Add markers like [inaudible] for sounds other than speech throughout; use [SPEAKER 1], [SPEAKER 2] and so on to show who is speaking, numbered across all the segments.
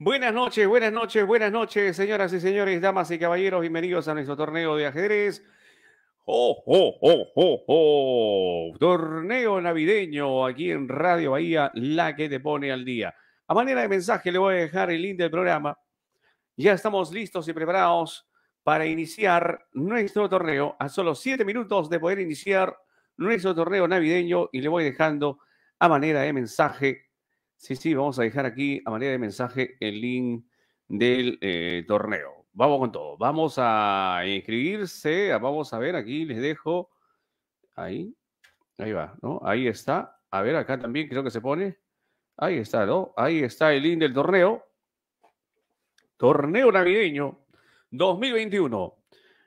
[SPEAKER 1] Buenas noches, buenas noches, buenas noches, señoras y señores, damas y caballeros, bienvenidos a nuestro torneo de ajedrez. ¡Oh, oh, oh, oh, oh! Torneo navideño aquí en Radio Bahía, la que te pone al día. A manera de mensaje le voy a dejar el link del programa. Ya estamos listos y preparados para iniciar nuestro torneo a solo siete minutos de poder iniciar nuestro torneo navideño y le voy dejando a manera de mensaje Sí, sí, vamos a dejar aquí a manera de mensaje el link del eh, torneo. Vamos con todo. Vamos a inscribirse. Vamos a ver, aquí les dejo. Ahí. Ahí va, ¿no? Ahí está. A ver, acá también creo que se pone. Ahí está, ¿no? Ahí está el link del torneo. Torneo navideño 2021.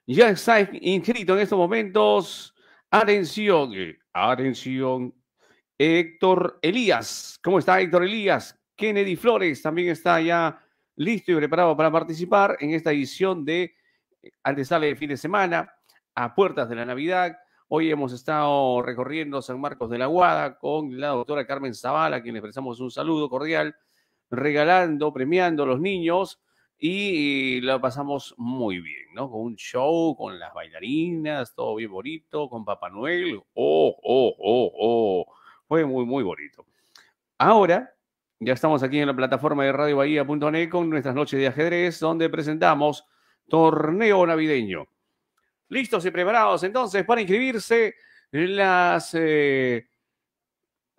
[SPEAKER 1] Ya está inscrito en estos momentos. Atención, eh, atención, Héctor Elías. ¿Cómo está Héctor Elías? Kennedy Flores también está ya listo y preparado para participar en esta edición de eh, Antesale de fin de semana, a puertas de la Navidad. Hoy hemos estado recorriendo San Marcos de la Guada con la doctora Carmen Zavala, a quien le expresamos un saludo cordial, regalando, premiando a los niños y eh, lo pasamos muy bien, ¿no? Con un show, con las bailarinas, todo bien bonito, con Papá Noel. ¡Oh, oh, oh, oh! Fue muy, muy bonito. Ahora, ya estamos aquí en la plataforma de Radio Bahía.net con nuestras noches de ajedrez, donde presentamos Torneo Navideño. Listos y preparados entonces para inscribirse. Las, eh,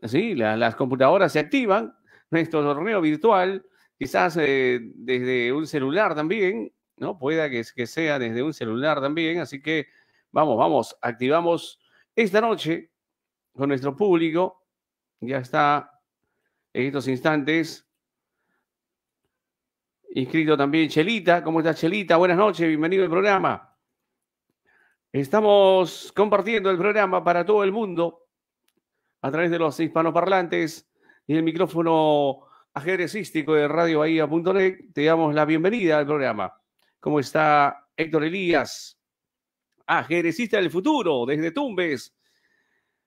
[SPEAKER 1] sí, las computadoras se activan. Nuestro torneo virtual, quizás eh, desde un celular también, ¿no? Pueda que sea desde un celular también. Así que vamos, vamos, activamos esta noche con nuestro público ya está en estos instantes. Inscrito también Chelita. ¿Cómo está Chelita? Buenas noches, bienvenido al programa. Estamos compartiendo el programa para todo el mundo a través de los hispanoparlantes y el micrófono ajedrecístico de Radio Te damos la bienvenida al programa. ¿Cómo está Héctor Elías? Ajerecista del futuro, desde Tumbes.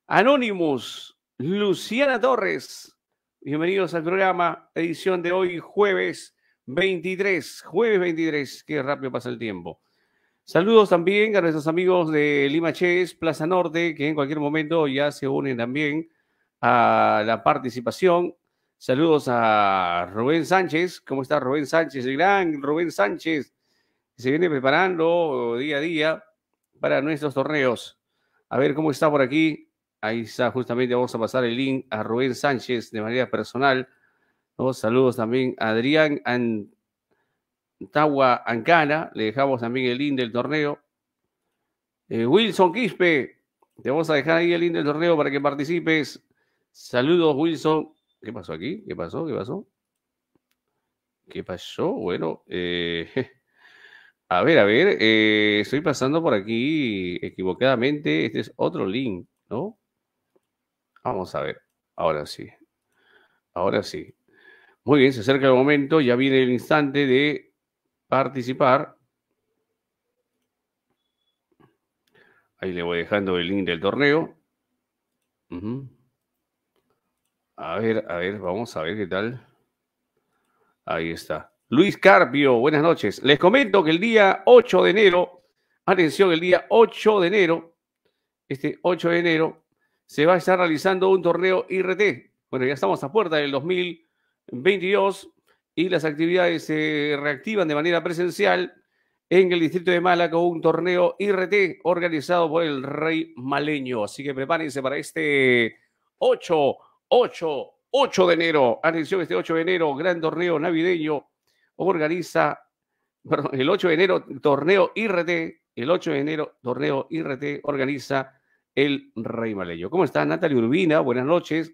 [SPEAKER 1] Anonymous, Luciana Torres. Bienvenidos al programa, edición de hoy, jueves 23. Jueves 23, qué rápido pasa el tiempo. Saludos también a nuestros amigos de Lima Chess, Plaza Norte, que en cualquier momento ya se unen también a la participación. Saludos a Rubén Sánchez. ¿Cómo está Rubén Sánchez? El gran Rubén Sánchez se viene preparando día a día para nuestros torneos. A ver cómo está por aquí Ahí está, justamente vamos a pasar el link a Rubén Sánchez de manera personal. Saludos también a Adrián Antagua Ancana. Le dejamos también el link del torneo. Eh, Wilson Quispe, te vamos a dejar ahí el link del torneo para que participes. Saludos, Wilson. ¿Qué pasó aquí? ¿Qué pasó? ¿Qué pasó? ¿Qué pasó? Bueno, eh, [laughs] a ver, a ver, eh, estoy pasando por aquí equivocadamente. Este es otro link, ¿no? Vamos a ver, ahora sí. Ahora sí. Muy bien, se acerca el momento, ya viene el instante de participar. Ahí le voy dejando el link del torneo. A ver, a ver, vamos a ver qué tal. Ahí está. Luis Carpio, buenas noches. Les comento que el día 8 de enero, atención, el día 8 de enero, este 8 de enero, se va a estar realizando un torneo IRT. Bueno, ya estamos a puerta del 2022 y las actividades se reactivan de manera presencial en el distrito de Málaga un torneo IRT organizado por el Rey Maleño. Así que prepárense para este 8, 8, 8 de enero. Atención, este 8 de enero, gran torneo navideño. Organiza, [laughs] perdón, el 8 de enero, torneo IRT. El 8 de enero, torneo IRT organiza el Rey maleño. ¿Cómo está Natalie Urbina? Buenas noches.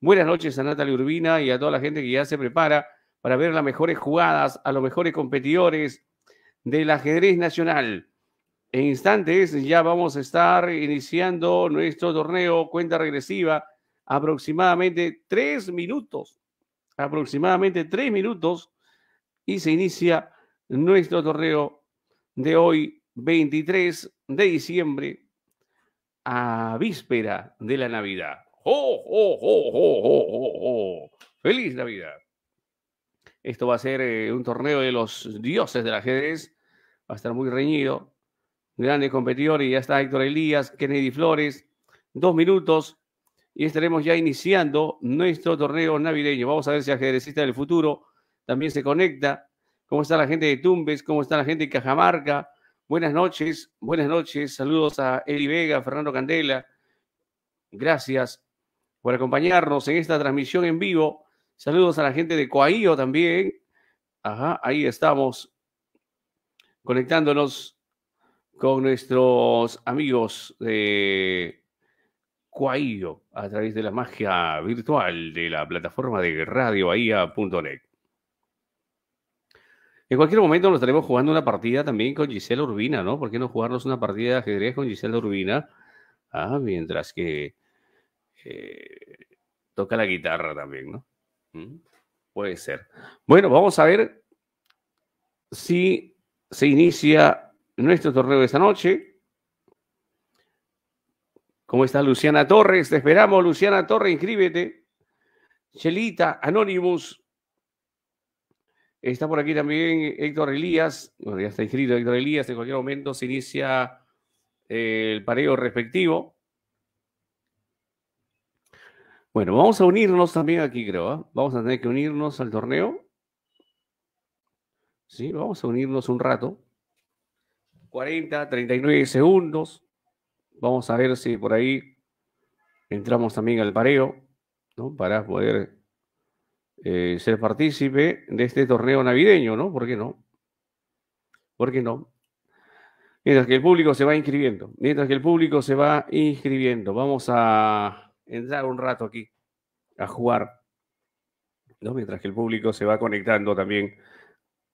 [SPEAKER 1] Buenas noches a Natalie Urbina y a toda la gente que ya se prepara para ver las mejores jugadas, a los mejores competidores del ajedrez nacional. En instantes ya vamos a estar iniciando nuestro torneo cuenta regresiva. Aproximadamente tres minutos. Aproximadamente tres minutos. Y se inicia nuestro torneo de hoy, 23 de diciembre a víspera de la Navidad. ¡Oh, oh, oh, oh, oh, oh, feliz Navidad! Esto va a ser eh, un torneo de los dioses del ajedrez. Va a estar muy reñido. Grandes competidores. Ya está Héctor Elías, Kennedy Flores. Dos minutos y estaremos ya iniciando nuestro torneo navideño. Vamos a ver si ajedrecista del futuro también se conecta. ¿Cómo está la gente de Tumbes? ¿Cómo está la gente de Cajamarca? Buenas noches, buenas noches. Saludos a Eli Vega, Fernando Candela. Gracias por acompañarnos en esta transmisión en vivo. Saludos a la gente de Coahío también. ahí estamos conectándonos con nuestros amigos de Coahío a través de la magia virtual de la plataforma de Radio net. En cualquier momento nos estaremos jugando una partida también con Gisela Urbina, ¿no? ¿Por qué no jugarnos una partida de ajedrez con Gisela Urbina? Ah, mientras que eh, toca la guitarra también, ¿no? ¿Mm? Puede ser. Bueno, vamos a ver si se inicia nuestro torneo de esta noche. ¿Cómo está Luciana Torres? Te esperamos, Luciana Torres, inscríbete. Chelita, Anonymous, Está por aquí también Héctor Elías, bueno, ya está inscrito Héctor Elías, en cualquier momento se inicia eh, el pareo respectivo. Bueno, vamos a unirnos también aquí, creo. ¿ah? Vamos a tener que unirnos al torneo. Sí, vamos a unirnos un rato. 40, 39 segundos. Vamos a ver si por ahí entramos también al pareo, ¿no? Para poder eh, ser partícipe de este torneo navideño, ¿no? ¿Por qué no? ¿Por qué no? Mientras que el público se va inscribiendo, mientras que el público se va inscribiendo, vamos a entrar un rato aquí a jugar, ¿no? Mientras que el público se va conectando también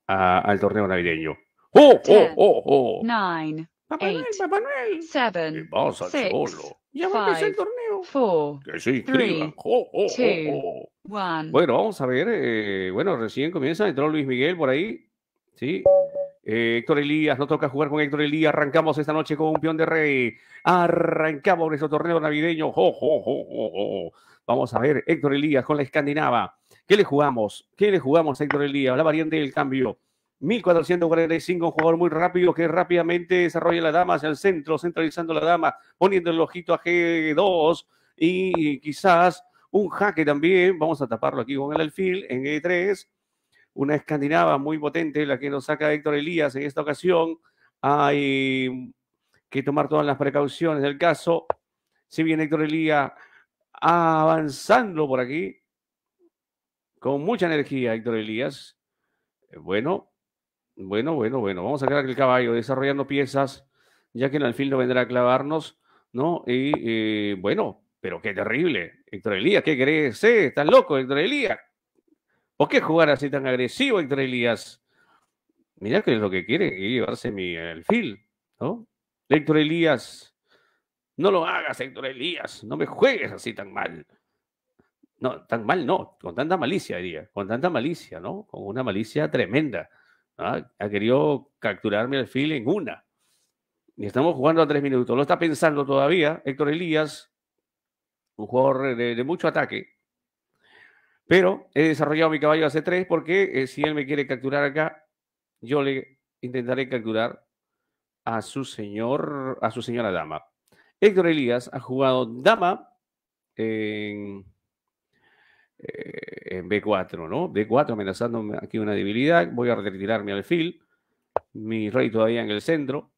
[SPEAKER 1] a, al torneo navideño. ¡Oh, oh Ten, oh, oh, oh! Nine, Papá Noel, Papá Noel. Seven, ¿Qué pasa solo? Ya va a empezar el torneo. Four, que se inscriban. Three, oh, oh, oh two, oh, oh. Bueno, vamos a ver. Eh, bueno, recién comienza, entró Luis Miguel por ahí. Sí. Eh, Héctor Elías, no toca jugar con Héctor Elías. Arrancamos esta noche con un peón de rey. Arrancamos nuestro torneo navideño. Jo, jo, jo, Vamos a ver, Héctor Elías con la escandinava. ¿Qué le jugamos? ¿Qué le jugamos a Héctor Elías? La variante del cambio. 1445, un jugador muy rápido que rápidamente desarrolla la dama hacia el centro, centralizando la dama, poniendo el ojito a G2 y quizás un jaque también, vamos a taparlo aquí con el alfil en E3. Una escandinava muy potente, la que nos saca Héctor Elías en esta ocasión. Hay que tomar todas las precauciones del caso. Si bien Héctor Elías avanzando por aquí, con mucha energía, Héctor Elías. Eh, bueno, bueno, bueno, bueno. Vamos a sacar el caballo desarrollando piezas, ya que el alfil no vendrá a clavarnos, ¿no? Y eh, bueno, pero qué terrible, Héctor Elías, ¿qué crees? Estás loco, Héctor Elías. ¿Por qué jugar así tan agresivo, Héctor Elías? Mira que es lo que quiere llevarse mi alfil, ¿no? Héctor Elías, no lo hagas, Héctor Elías, no me juegues así tan mal. No, tan mal no, con tanta malicia diría, con tanta malicia, ¿no? Con una malicia tremenda. Ha querido capturarme el alfil en una. Y estamos jugando a tres minutos. Lo está pensando todavía Héctor Elías un jugador de, mucho ataque. Pero he desarrollado mi caballo hace tres porque eh, si él me quiere capturar acá, yo le intentaré capturar a su señor, a su señora dama. Héctor Elías ha jugado dama en, eh, B4, ¿no? B4 amenazándome aquí una debilidad. Voy a retirarme al alfil. Mi rey todavía en el centro.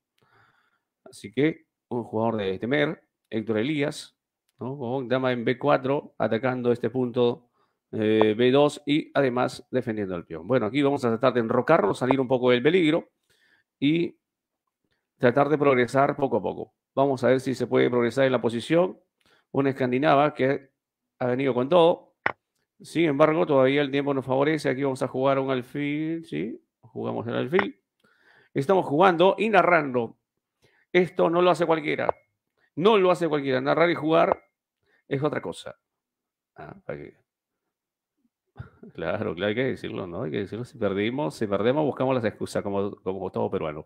[SPEAKER 1] Así que un jugador de temer. Héctor Elías dama en B4, atacando este punto eh, B2 y además defendiendo al peón. Bueno, aquí vamos a tratar de enrocarlo, salir un poco del peligro y tratar de progresar poco a poco. Vamos a ver si se puede progresar en la posición. Una escandinava que ha venido con todo. Sin embargo, todavía el tiempo nos favorece. Aquí vamos a jugar un alfil, ¿sí? Jugamos el alfil. Estamos jugando y narrando. Esto no lo hace cualquiera. No lo hace cualquiera. Narrar y jugar es otra cosa. Ah, [laughs] claro, claro, hay que decirlo, ¿no? Hay que decirlo. Si perdimos, si perdemos, buscamos las excusas como, como todo peruano.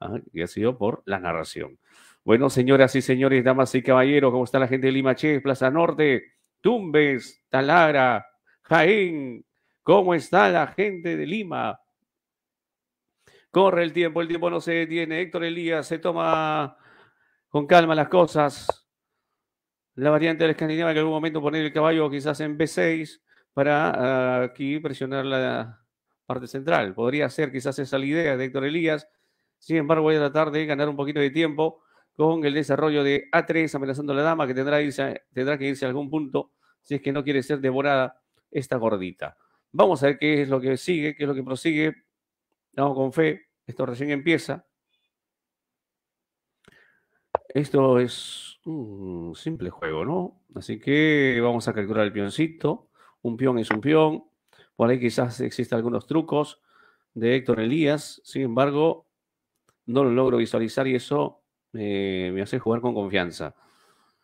[SPEAKER 1] ¿ah? y ha sido por la narración. Bueno, señoras y señores, damas y caballeros, ¿cómo está la gente de Lima Che, Plaza Norte, Tumbes, Talara, Jaén? ¿Cómo está la gente de Lima? Corre el tiempo, el tiempo no se detiene. Héctor Elías se toma con calma las cosas la variante de la escandinava que en algún momento poner el caballo quizás en B6 para ah, aquí presionar la parte central. Podría ser quizás esa la idea de Héctor Elías. Sin embargo, voy a tratar de ganar un poquito de tiempo con el desarrollo de A3 amenazando a la dama que tendrá, tendrá que irse a algún punto si es que no quiere ser devorada esta gordita. Vamos a ver qué es lo que sigue, qué es lo que prosigue. Vamos con fe. Esto recién empieza. Esto es un simple juego, ¿no? Así que vamos a calcular el pioncito. Un peón es un peón. Por ahí quizás existan algunos trucos de Héctor Elías. Sin embargo, no lo logro visualizar y eso eh, me hace jugar con confianza.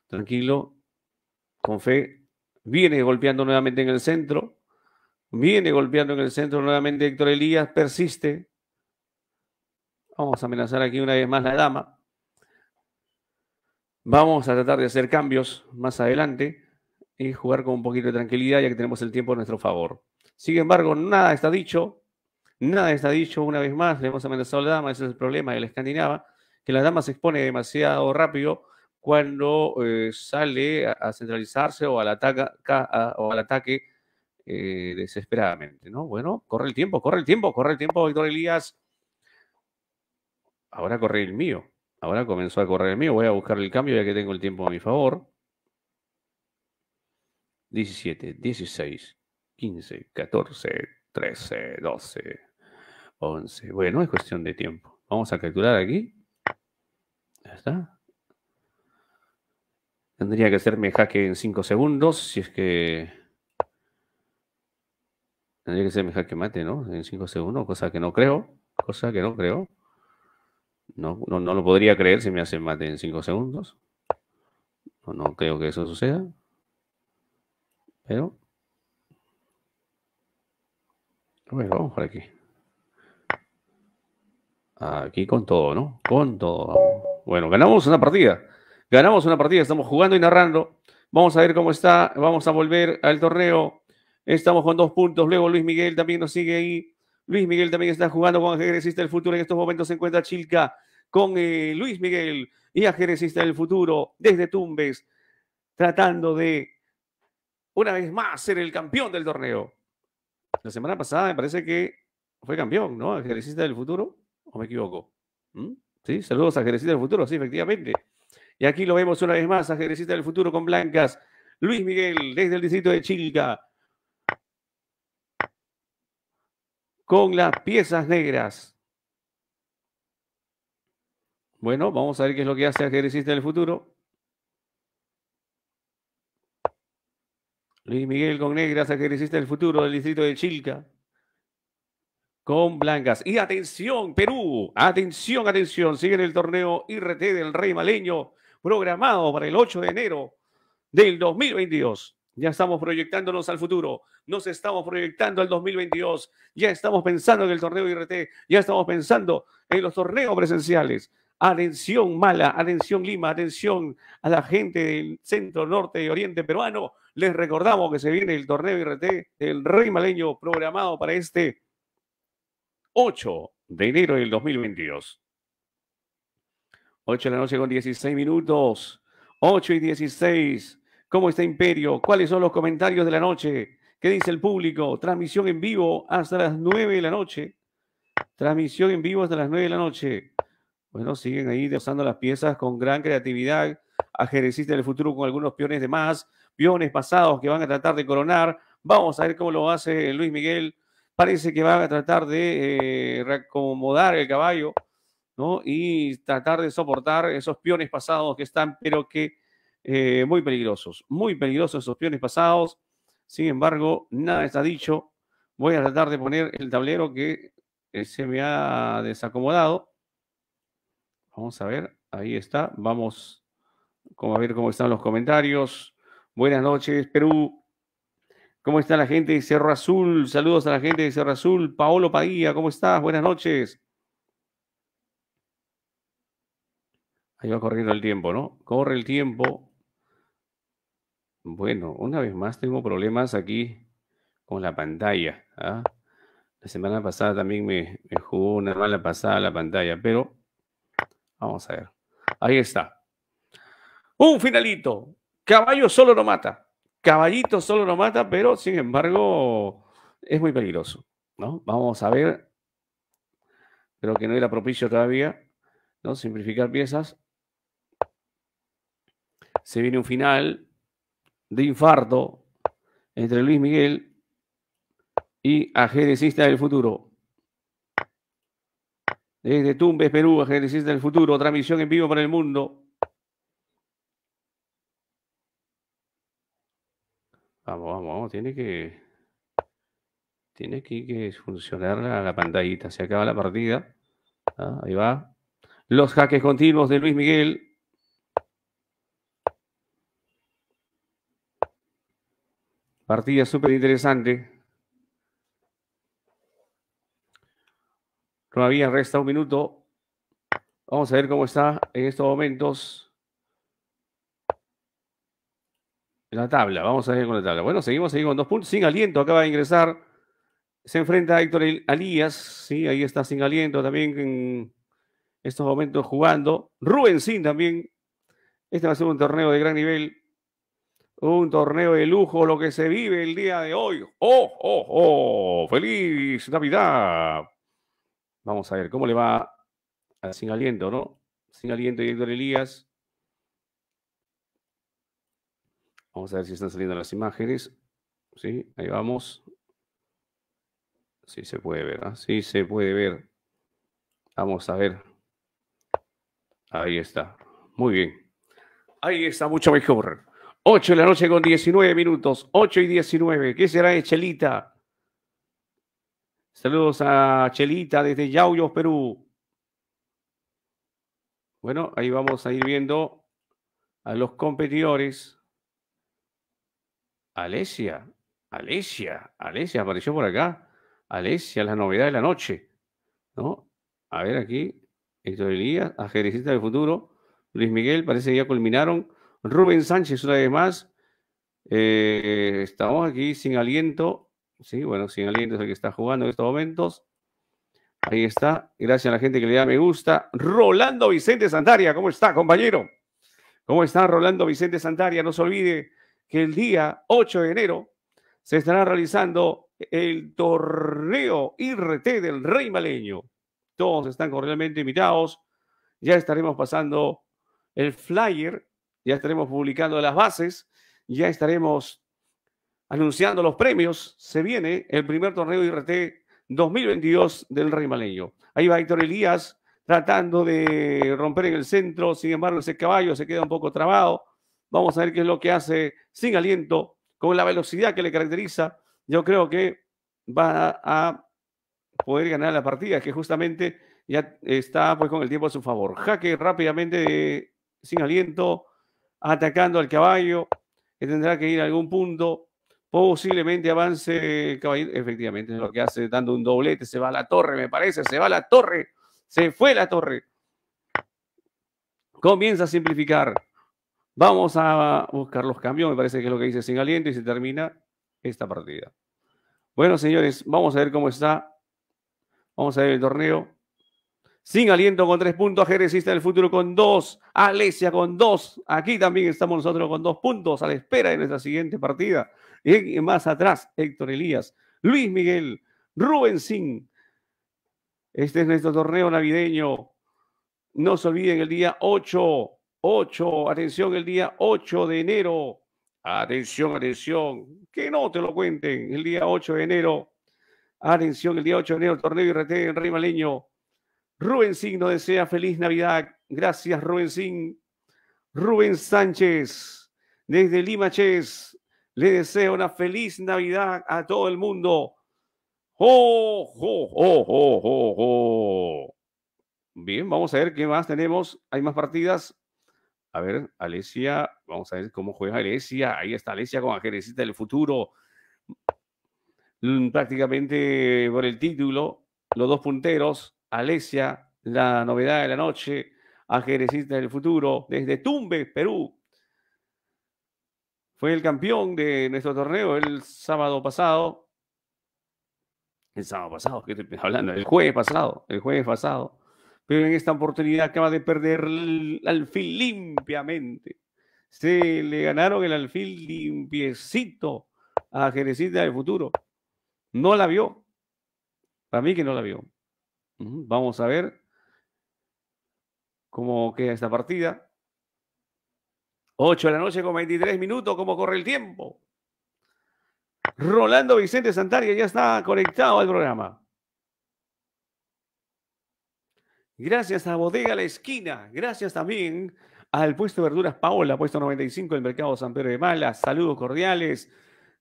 [SPEAKER 1] Tranquilo, con fe. Viene golpeando nuevamente en el centro. Viene golpeando en el centro nuevamente Héctor Elías. Persiste. Vamos a amenazar aquí una vez más la dama. Vamos a tratar de hacer cambios más adelante y jugar con un poquito de tranquilidad ya que tenemos el tiempo a nuestro favor. Sin embargo, nada está dicho, nada está dicho una vez más, le hemos amenazado a la dama, ese es el problema de la escandinava, que la dama se expone demasiado rápido cuando eh, sale a, centralizarse o al, ataque eh, desesperadamente, ¿no? Bueno, corre el tiempo, corre el tiempo, corre el tiempo, Víctor Elías. Ahora corre el mío. Ahora comenzó a correr el mío. Voy a buscar el cambio ya que tengo el tiempo a mi favor. 17, 16, 15, 14, 13, 12, 11. Bueno, es cuestión de tiempo. Vamos a calcular aquí. Ya está. Tendría que hacerme jaque en 5 segundos, si es que... Tendría que hacerme jaque mate, ¿no? En 5 segundos, cosa que no creo. Cosa que no creo. No, no, no lo podría creer si me hacen mate en cinco segundos. No, no creo que eso suceda. Pero. Bueno, vamos por aquí. Aquí con todo, ¿no? Con todo. Bueno, ganamos una partida. Ganamos una partida. Estamos jugando y narrando. Vamos a ver cómo está. Vamos a volver al torneo. Estamos con dos puntos. Luego Luis Miguel también nos sigue ahí. Luis Miguel también está jugando con Ajerecista del Futuro. En estos momentos se encuentra Chilca con eh, Luis Miguel y Ajerecista del Futuro desde Tumbes, tratando de una vez más ser el campeón del torneo. La semana pasada me parece que fue campeón, ¿no? Ajerecista del Futuro, o me equivoco. ¿Mm? Sí, saludos a Ajerecista del Futuro, sí, efectivamente. Y aquí lo vemos una vez más, Ajerecista del Futuro con Blancas. Luis Miguel desde el distrito de Chilca con las piezas negras. Bueno, vamos a ver qué es lo que hace Ajedrecista en el futuro. Luis Miguel con negras, Ajedrecista del futuro del distrito de Chilca. Con blancas. Y atención, Perú. Atención, atención. Sigue en el torneo IRT del Rey Maleño, programado para el 8 de enero del 2022. Ya estamos proyectándonos al futuro, nos estamos proyectando al 2022, ya estamos pensando en el torneo IRT, ya estamos pensando en los torneos presenciales. Atención mala, atención Lima, atención a la gente del centro, norte y oriente peruano. Les recordamos que se viene el torneo IRT del Rey Maleño programado para este 8 de enero del 2022. 8 de la noche con 16 minutos, 8 y 16. ¿Cómo está Imperio? ¿Cuáles son los comentarios de la noche? ¿Qué dice el público? Transmisión en vivo hasta las 9 de la noche. Transmisión en vivo hasta las 9 de la noche. Bueno, siguen ahí usando las piezas con gran creatividad. ajereciste del futuro con algunos peones de más, peones pasados que van a tratar de coronar. Vamos a ver cómo lo hace Luis Miguel. Parece que van a tratar de eh, reacomodar el caballo, ¿no? Y tratar de soportar esos peones pasados que están, pero que eh, muy peligrosos, muy peligrosos esos peones pasados. Sin embargo, nada está dicho. Voy a tratar de poner el tablero que eh, se me ha desacomodado. Vamos a ver, ahí está. Vamos a ver cómo están los comentarios. Buenas noches, Perú. ¿Cómo está la gente de Cerro Azul? Saludos a la gente de Cerro Azul. Paolo Padilla, ¿cómo estás? Buenas noches. Ahí va corriendo el tiempo, ¿no? Corre el tiempo. Bueno, una vez más tengo problemas aquí con la pantalla. ¿ah? La semana pasada también me, me, jugó una mala pasada la pantalla, pero vamos a ver. Ahí está. Un finalito. Caballo solo no mata. Caballito solo no mata, pero sin embargo es muy peligroso. ¿no? Vamos a ver. Creo que no era propicio todavía. ¿no? Simplificar piezas. Se viene un final de infarto entre Luis Miguel y ajedrecista del futuro. Desde Tumbes, Perú, ajedrecista del futuro, otra misión en vivo para el mundo. Vamos, vamos, vamos, tiene que. Tiene que, funcionar la, pantallita. Se acaba la partida. Ah, ahí va. Los jaques continuos de Luis Miguel. Partida súper interesante. Todavía resta un minuto. Vamos a ver cómo está en estos momentos la tabla. Vamos a ver con la tabla. Bueno, seguimos, seguimos con dos puntos. Sin aliento acaba de ingresar. Se enfrenta a Héctor Alías. Sí, ahí está sin aliento también en estos momentos jugando. Rubén Sin también. Este va a ser un torneo de gran nivel un torneo de lujo, lo que se vive el día de hoy. ¡Oh, oh, oh! ¡Feliz Navidad! Vamos a ver cómo le va a Sin Aliento, ¿no? Sin Aliento director Elías. Vamos a ver si están saliendo las imágenes. Sí, ahí vamos. Sí se puede ver, ¿ah? Sí se puede ver. Vamos a ver. Ahí está. Muy bien. Ahí está, mucho mejor. 8 de la noche con 19 minutos. 8 y 19. ¿Qué será de Chelita? Saludos a Chelita desde Yauyos, Perú. Bueno, ahí vamos a ir viendo a los competidores. Alesia, Alesia, Alesia apareció por acá. Alesia, la novedad de la noche. ¿No? A ver aquí, Héctor Elías, ajedrecista del futuro. Luis Miguel, parece que ya culminaron. Rubén Sánchez, una vez más. Eh, estamos aquí sin aliento. Sí, bueno, sin aliento es el que está jugando en estos momentos. Ahí está. Gracias a la gente que le da me gusta. Rolando Vicente Santaria, ¿cómo está, compañero? ¿Cómo está Rolando Vicente Santaria? No se olvide que el día 8 de enero se estará realizando el torneo IRT del Rey Maleño. Todos están cordialmente invitados. Ya estaremos pasando el flyer ya estaremos publicando las bases, ya estaremos anunciando los premios. Se viene el primer torneo IRT 2022 del Rey Maleño. Ahí va Héctor Elías tratando de romper en el centro, sin embargo ese caballo se queda un poco trabado. Vamos a ver qué es lo que hace sin aliento, con la velocidad que le caracteriza. Yo creo que va a poder ganar la partida, que justamente ya está pues con el tiempo a su favor. Jaque rápidamente sin aliento, atacando al caballo, que tendrá que ir a algún punto. Posiblemente avance el Efectivamente, es lo que hace dando un doblete. Se va a la torre, me parece. Se va a la torre. Se fue la torre. Comienza a simplificar. Vamos a buscar los cambios. Me parece que es lo que dice sin aliento y se termina esta partida. Bueno, señores, vamos a ver cómo está. Vamos a ver el torneo. Sin aliento con tres puntos, Jerezista del futuro con dos, Alesia con dos. Aquí también estamos nosotros con dos puntos a la espera de nuestra siguiente partida. Y más atrás, Héctor Elías, Luis Miguel, Rubén Sin. Este es nuestro torneo navideño. No se olviden el día 8, 8, atención, el día 8 de enero. Atención, atención, que no te lo cuenten. El día 8 de enero, atención, el día 8 de enero, torneo IRT en Rey Rubén desea feliz Navidad. Gracias, Rubén Rubens Rubén Sánchez, desde Lima Ches, le deseo una feliz Navidad a todo el mundo. ¡Oh, oh, oh, oh, oh, Bien, vamos a ver qué más tenemos. Hay más partidas. A ver, Alesia, vamos a ver cómo juega Alesia. Ahí está Alesia con Ajerecita del futuro. Mm, prácticamente por el título, los dos punteros. Alesia, la novedad de la noche, a ajedrecista del futuro, desde Tumbes, Perú. Fue el campeón de nuestro torneo el sábado pasado. El sábado pasado, ¿qué estoy hablando? El jueves pasado, el jueves pasado. Pero en esta oportunidad acaba de perder el alfil limpiamente. Se le ganaron el alfil limpiecito a Jerezita del futuro. No la vio. Para mí que no la vio. Vamos a ver cómo queda esta partida. 8 de la noche con 23 minutos, cómo corre el tiempo. Rolando Vicente Santaria ya está conectado al programa. Gracias a Bodega La Esquina. Gracias también al puesto de verduras Paola, puesto 95 del mercado San Pedro de Mala. Saludos cordiales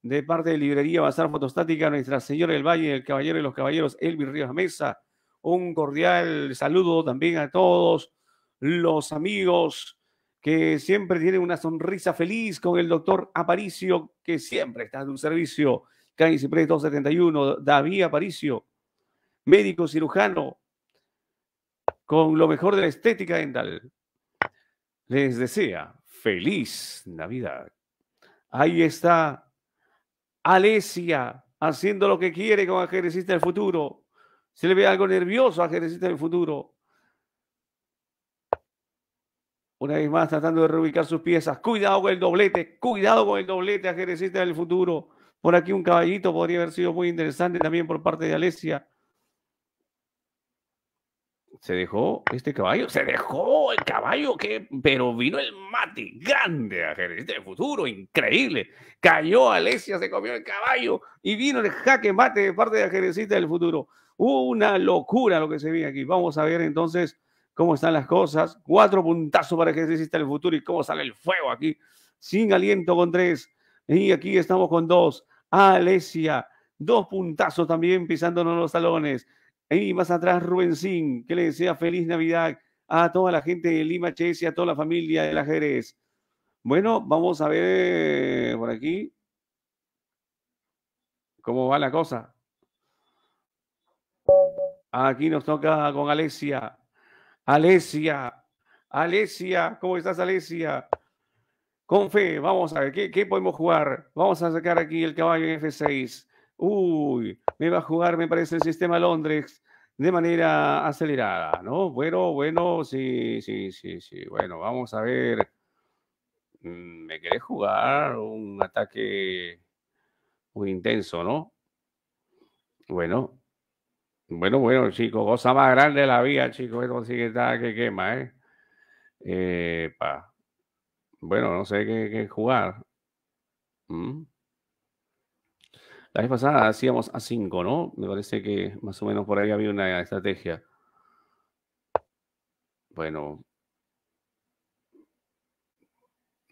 [SPEAKER 1] de parte de Librería Bazar Fotostática, Nuestra Señora del Valle, el Caballero de los Caballeros, Elvi Rivas Mesa. Un cordial saludo también a todos los amigos que siempre tienen una sonrisa feliz con el doctor Aparicio, que siempre está de un servicio. Calle Ciprés 271, David Aparicio, médico cirujano, con lo mejor de la estética dental. Les desea feliz Navidad. Ahí está Alesia haciendo lo que quiere con Ejercista del Futuro. Se le ve algo nervioso a Jerecita del futuro. Una vez más, tratando de reubicar sus piezas. Cuidado con el doblete, cuidado con el doblete a Jerezita del futuro. Por aquí un caballito podría haber sido muy interesante también por parte de Alesia. Se dejó este caballo, se dejó el caballo ¿Qué? pero vino el mate grande a del futuro, increíble. Cayó Alesia, se comió el caballo y vino el jaque mate de parte de Jerecita del futuro. Una locura lo que se ve aquí. Vamos a ver entonces cómo están las cosas. Cuatro puntazos para que se el futuro y cómo sale el fuego aquí. Sin aliento con tres. Y aquí estamos con dos. Alesia, dos puntazos también pisándonos los talones. Y más atrás, Rubensín que le desea feliz Navidad a toda la gente de Lima y a toda la familia del Jerez Bueno, vamos a ver por aquí cómo va la cosa. Aquí nos toca con Alesia. Alesia, Alesia, ¿cómo estás, Alesia? Con fe, vamos a ver, ¿qué, podemos jugar? Vamos a sacar aquí el caballo en F6. Uy, me va a jugar, me parece, el sistema Londres de manera acelerada, ¿no? Bueno, bueno, sí, sí, sí, sí. Bueno, vamos a ver. Mm, me querés jugar un ataque muy intenso, ¿no? Bueno, bueno, bueno, chicos, cosa más grande de la vida, chicos, esto sí que está que quema, ¿eh? ¿eh? pa. Bueno, no sé qué, jugar. Mm. La vez pasada hacíamos a 5, ¿no? Me parece que más o menos por ahí había una estrategia. Bueno.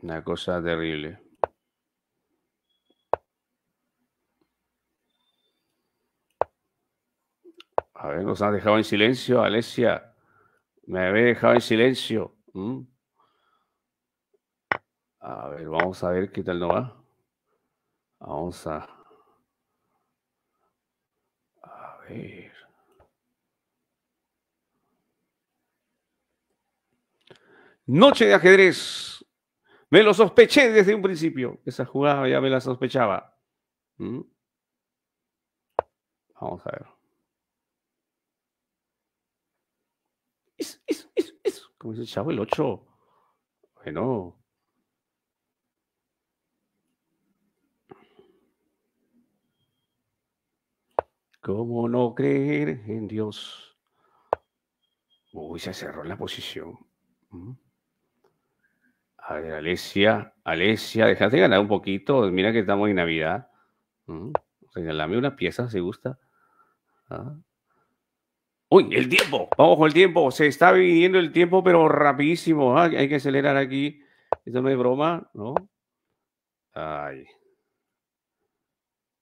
[SPEAKER 1] Una cosa terrible. A ver, nos ha dejado en silencio, Alesia. Me había dejado en silencio. A ver, vamos a ver qué tal no va. Vamos a. A ver. Noche de ajedrez. Me lo sospeché desde un principio. Esa jugada ya me la sospechaba. Vamos a ver. como Chavo, el 8. Bueno. ¿Cómo no creer en Dios? Uy, se cerró la posición. Mm. A ver, Alesia, Alesia, ganar un poquito. Mira que estamos en Navidad. Mm. Regálame una pieza si gusta. Ah. Uy, el tiempo. Vamos con el tiempo. Se está viniendo el tiempo, pero rapidísimo. ¿ah? Hay que acelerar aquí. Esto no es broma, ¿no? Ay.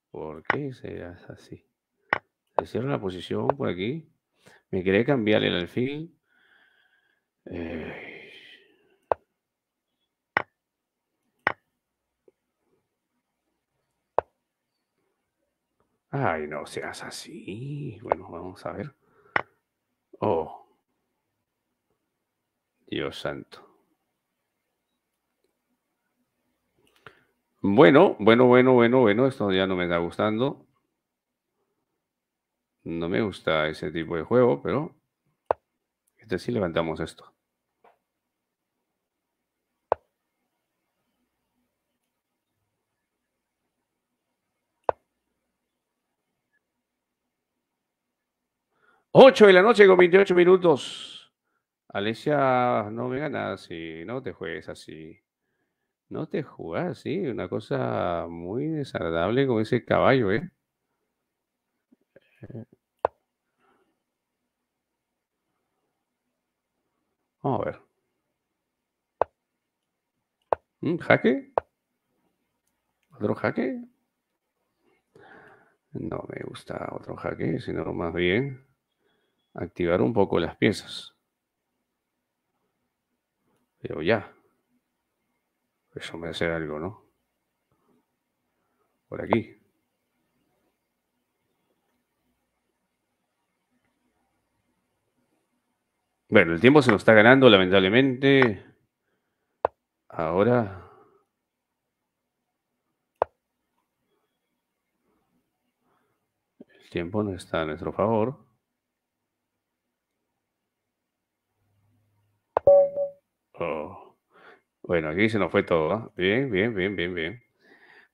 [SPEAKER 1] ¿Por qué se hace así? Se cierra la posición por aquí. Me quería cambiar el alfil. Eh. Ay, no seas así. Bueno, vamos a ver. Oh, Dios santo. Bueno, bueno, bueno, bueno, bueno, esto ya no me está gustando. No me gusta ese tipo de juego, pero este sí levantamos esto. 8 de la noche con 28 minutos. Alesia, no me ganas así, no te juegues así. No te juegas así, una cosa muy desagradable con ese caballo, ¿eh? Vamos a ver. ¿Un jaque? ¿Otro jaque? No me gusta otro jaque, sino más bien activar un poco las piezas. Pero ya. Eso me hace algo, ¿no? Por aquí. Bueno, el tiempo se nos está ganando, lamentablemente. Ahora. El tiempo no está a nuestro favor. Oh. Bueno, aquí se nos fue todo. ¿ah? Bien, bien, bien, bien, bien.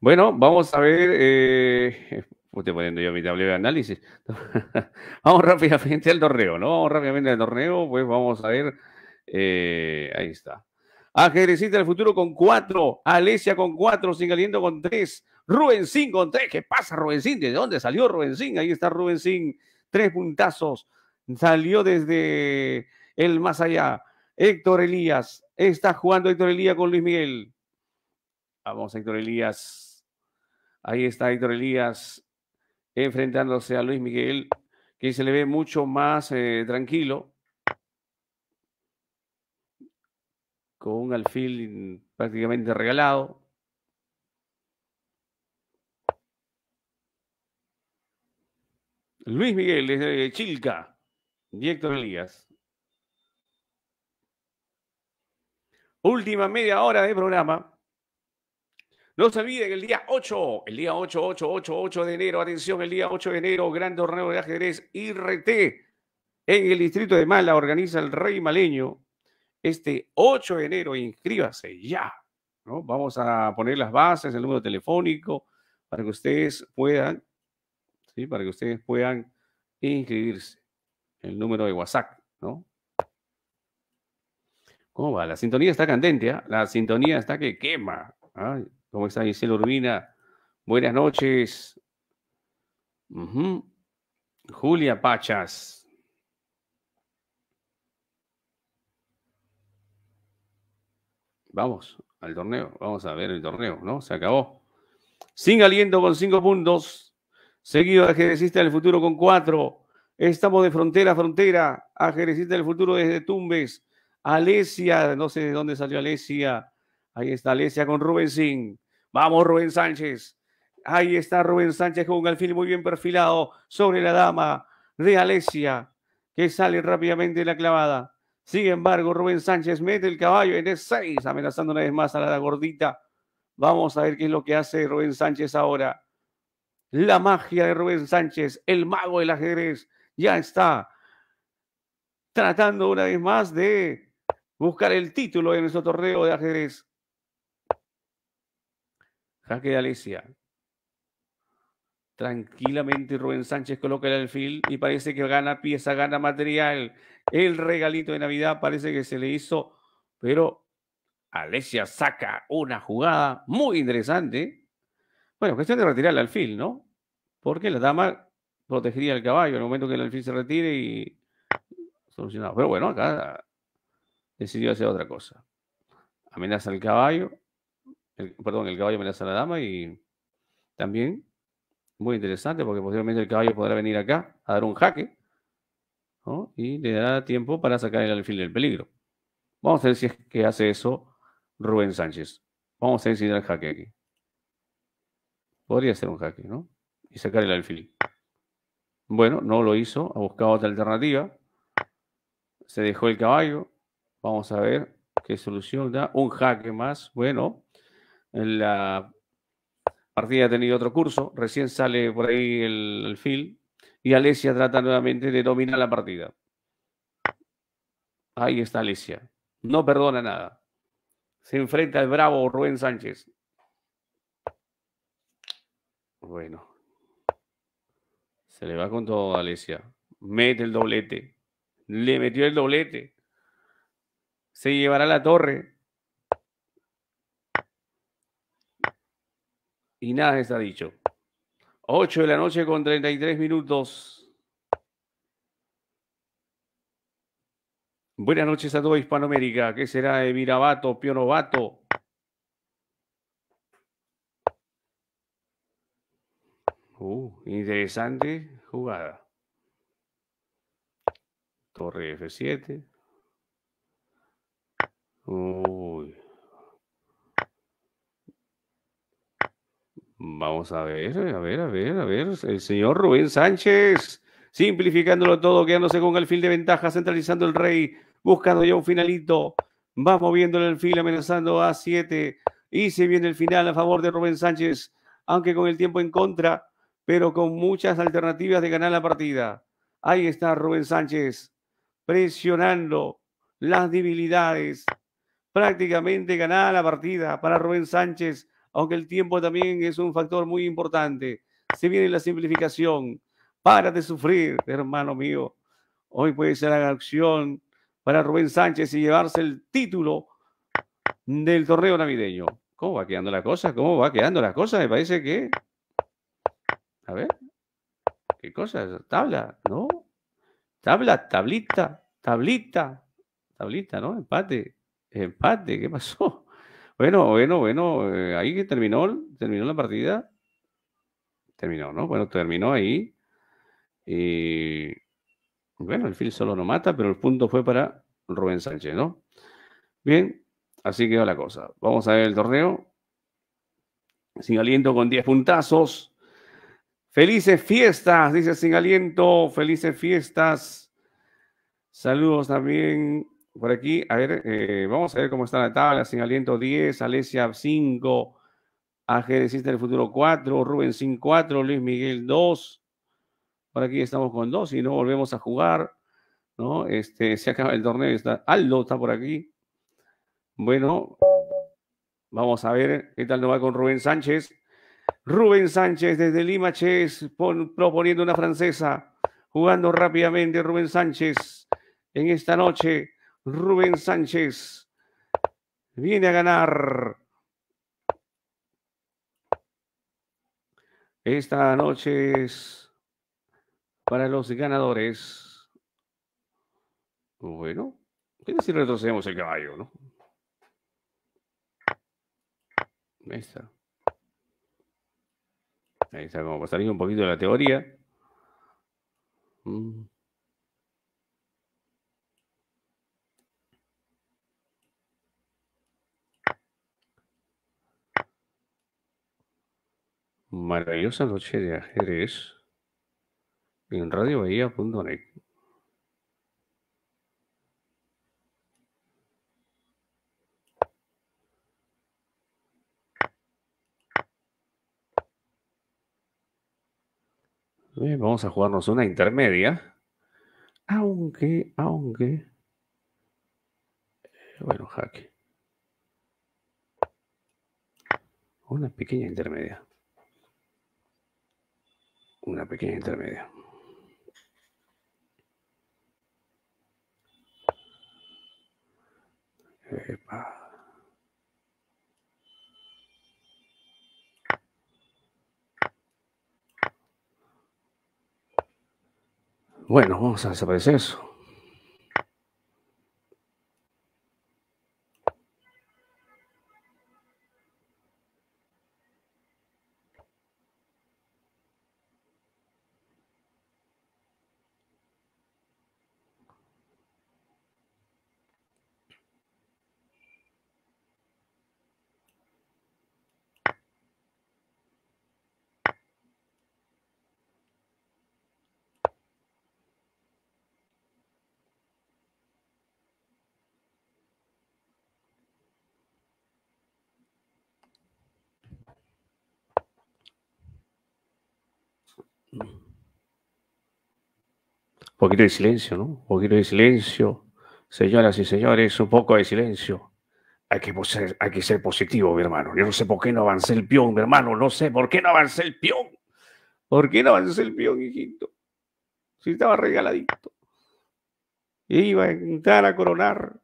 [SPEAKER 1] Bueno, vamos a ver. Eh, Usted [laughs] estoy poniendo yo mi tablero de análisis. [laughs] vamos rápidamente al torneo, ¿no? Vamos rápidamente al torneo, pues vamos a ver. Eh, ahí está. Jerecita del futuro con cuatro. Alesia con cuatro. sin aliento con tres. Rubensín con tres. ¿Qué pasa, Rubensín? ¿De dónde salió Rubensín? Ahí está Rubensín. Tres puntazos. Salió desde el más allá. Héctor Elías. Está jugando Héctor Elías con Luis Miguel. Vamos, Héctor Elías. Ahí está Héctor Elías enfrentándose a Luis Miguel, que se le ve mucho más eh, tranquilo. Con un alfil prácticamente regalado. Luis Miguel, desde Chilca, y Héctor Elías. Última media hora de programa. No se olviden el día 8, el día 8, 8, 8, 8 de enero, atención, el día 8 de enero, gran torneo de ajedrez IRT en el distrito de Mala, organiza el Rey Maleño. Este 8 de enero, inscríbase ya. ¿no? Vamos a poner las bases, el número telefónico, para que ustedes puedan, ¿sí? para que ustedes puedan inscribirse. El número de WhatsApp, ¿no? ¿Cómo va? La sintonía está candente, ¿eh? la sintonía está que quema. ¿ah? ¿Cómo está Giselle Urbina? Buenas noches. Julia Pachas. Vamos al torneo, vamos a ver el torneo, ¿no? Se acabó. Sin aliento con cinco puntos, seguido de Ajedrecista del Futuro con cuatro. Estamos de frontera a frontera, Ajedrecista del Futuro desde Tumbes Alesia, no sé de dónde salió Alesia. Ahí está Alesia con Rubén Singh. Vamos, Rubén Sánchez. Ahí está Rubén Sánchez con un alfil muy bien perfilado sobre la dama de Alesia, que sale rápidamente la clavada. Sin embargo, Rubén Sánchez mete el caballo en el 6 amenazando una vez más a la gordita. Vamos a ver qué es lo que hace Rubén Sánchez ahora. La magia de Rubén Sánchez, el mago del ajedrez, ya está tratando una vez más de buscar el título en nuestro torneo de ajedrez. Jaque de Alesia. Tranquilamente Rubén Sánchez coloca el alfil y parece que gana pieza, gana material. El regalito de Navidad parece que se le hizo, pero Alesia saca una jugada muy interesante. Bueno, cuestión de retirar el alfil, ¿no? Porque la dama protegería al caballo en el momento que el alfil se retire y solucionado. Pero bueno, acá decidió hacer otra cosa. Amenaza al caballo, perdón, el caballo amenaza a la dama y también muy interesante porque posiblemente el caballo podrá venir acá a dar un jaque y le dará tiempo para sacar el alfil del peligro. Vamos a ver si es que hace eso Rubén Sánchez. Vamos a ver si da el jaque aquí. Podría ser un jaque, ¿no? Y sacar el alfil. Bueno, no lo hizo, ha buscado otra alternativa. Se dejó el caballo, Vamos a ver qué solución da. Un jaque más. Bueno, la partida ha tenido otro curso. Recién sale por ahí el, el Y Alesia trata nuevamente de dominar la partida. Ahí está Alesia. No perdona nada. Se enfrenta al bravo Rubén Sánchez. Bueno. Se le va con todo a Alesia. Mete el doblete. Le metió el doblete se llevará la torre. Y nada está dicho. 8 de la noche con 33 minutos. Buenas noches a toda Hispanoamérica. ¿Qué será de Mirabato, Pionovato? Uh, interesante jugada. Torre F7. Vamos a ver, a ver, a ver, a ver. El señor Rubén Sánchez, simplificándolo todo, quedándose con el fil de ventaja, centralizando el rey, buscando ya un finalito. Va moviendo el fil, amenazando a 7. Y se viene el final a favor de Rubén Sánchez, aunque con el tiempo en contra, pero con muchas alternativas de ganar la partida. Ahí está Rubén Sánchez, presionando las debilidades prácticamente ganada la partida para Rubén Sánchez, aunque el tiempo también es un factor muy importante. Se viene la simplificación. Para de sufrir, hermano mío. Hoy puede ser la acción para Rubén Sánchez y llevarse el título del torneo navideño. ¿Cómo va quedando la cosa? ¿Cómo va quedando la cosa? Me parece que... A ver. ¿Qué cosa? ¿Tabla? ¿No? ¿Tabla? ¿Tablita? ¿Tablita? ¿Tablita? ¿No? Empate. Empate, ¿qué pasó? Bueno, bueno, bueno, eh, ahí que terminó, terminó la partida. Terminó, ¿no? Bueno, terminó ahí. Y bueno, el fin solo no mata, pero el punto fue para Rubén Sánchez, ¿no? Bien, así quedó la cosa. Vamos a ver el torneo. Sin aliento con 10 puntazos. Felices fiestas, dice Sin aliento. Felices fiestas. Saludos también por aquí, a ver, eh, vamos a ver cómo está la tabla. Sin aliento 10, Alesia 5, AG de del Futuro 4, Rubén 5, 4, Luis Miguel 2. Por aquí estamos con 2 y no volvemos a jugar. ¿no? Este, se acaba el torneo. Está, Aldo está por aquí. Bueno, vamos a ver qué tal nos va con Rubén Sánchez. Rubén Sánchez desde Lima, Chess proponiendo una francesa, jugando rápidamente Rubén Sánchez en esta noche Rubén Sánchez viene a ganar esta noche es para los ganadores. Bueno, ¿qué si retrocedemos el caballo, no? Ahí está. Ahí está, como para salir un poquito de la teoría. mmm Maravillosa noche de ajedrez en Radio Bahía.net vamos a jugarnos una intermedia. Aunque, aunque. Eh, bueno, jaque. Una pequeña intermedia una pequeña intermedia. Bueno, vamos a desaparecer eso. Un poquito de silencio, ¿no? Un poquito de silencio. Señoras y señores, un poco de silencio. Hay que, ser, positivo, mi hermano. Yo no sé por qué no avancé el peón, mi hermano. No sé por qué no avancé el peón. ¿Por qué no avancé el peón, hijito? Si estaba regaladito. Iba a entrar a coronar.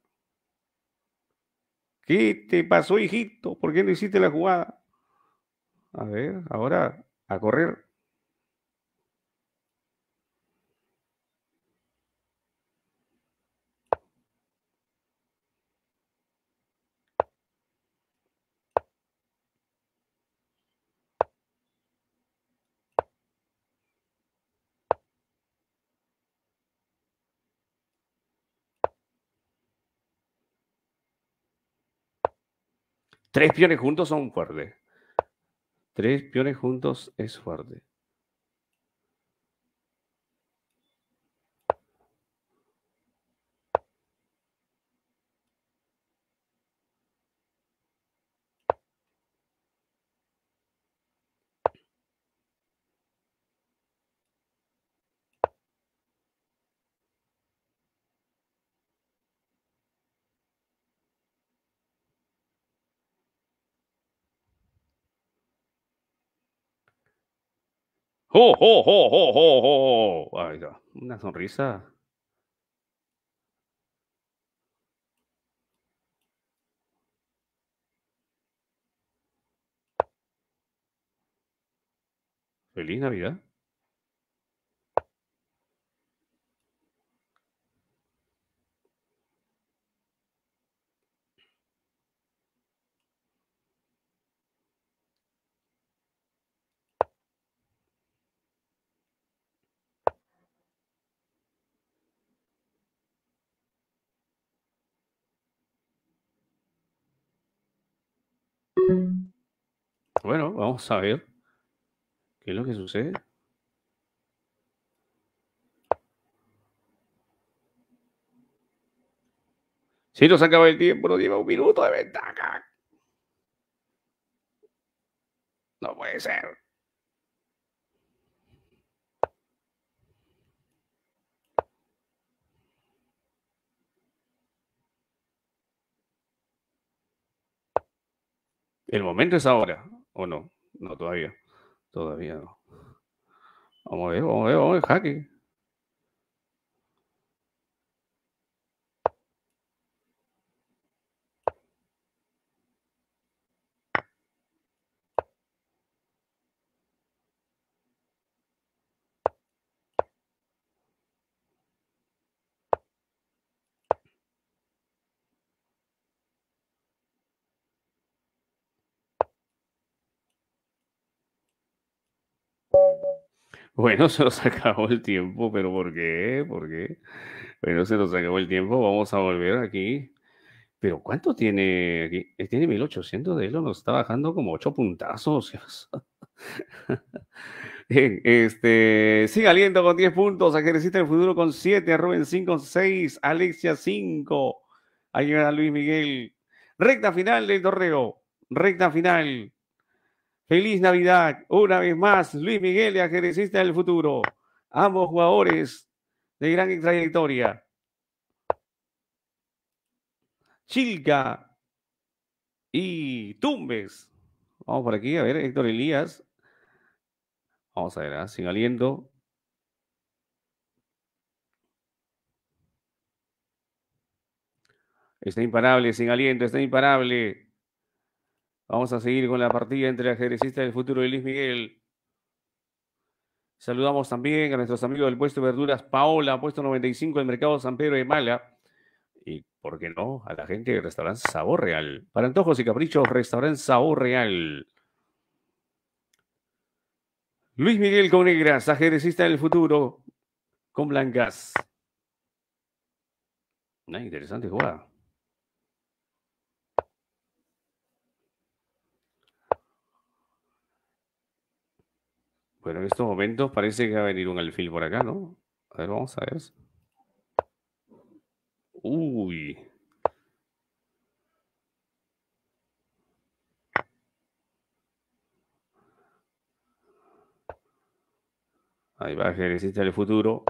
[SPEAKER 1] ¿Qué te pasó, hijito? ¿Por qué no hiciste la jugada? A ver, ahora a correr. Tres piones juntos son fuertes. Tres piones juntos es fuerte. ¡Oh, oh, oh, oh, oh, oh! Ay, Una sonrisa. Feliz Navidad. Bueno, vamos a ver qué es lo que sucede. Si nos acaba el tiempo, nos lleva un minuto de ventaja. No puede ser. El momento es ahora, ¿o no? No, todavía. Todavía no. Vamos a ver, vamos a ver, vamos a ver, jaque. Bueno, [laughs] se nos acabó el tiempo, pero ¿por qué? ¿Por Bueno, se nos acabó el tiempo, vamos a volver aquí. Pero ¿cuánto tiene aquí? Eh, tiene 1800 de él, nos está bajando como 8 puntazos. [laughs] Bien, este, sigue aliento con 10 puntos, Ajerecita del Futuro con 7, Rubén 5 con 6, Alexia 5, ahí va Luis Miguel. Recta final del Torreo. recta final. Feliz Navidad, una vez más, Luis Miguel, Ajerecista del futuro. Ambos jugadores de gran trayectoria. Chilca y Tumbes. Vamos por aquí, a ver, Héctor Elías. Vamos a ver, ah, sin aliento. Está imparable, sin aliento, está imparable. Vamos a seguir con la partida entre ajedrecistas del futuro y Luis Miguel. Saludamos también a nuestros amigos del puesto de verduras Paola, puesto 95 del mercado San Pedro de Mala. Y, ¿por qué no? A la gente del restaurante Sabor Real. Para antojos y caprichos, restaurante Sabor Real. Luis Miguel con negras, ajedrecista del futuro, con blancas. Una interesante jugada. Pero en estos momentos parece que va a venir un alfil por acá, ¿no? A ver, vamos a ver. Uy. Ahí va, necesita el futuro.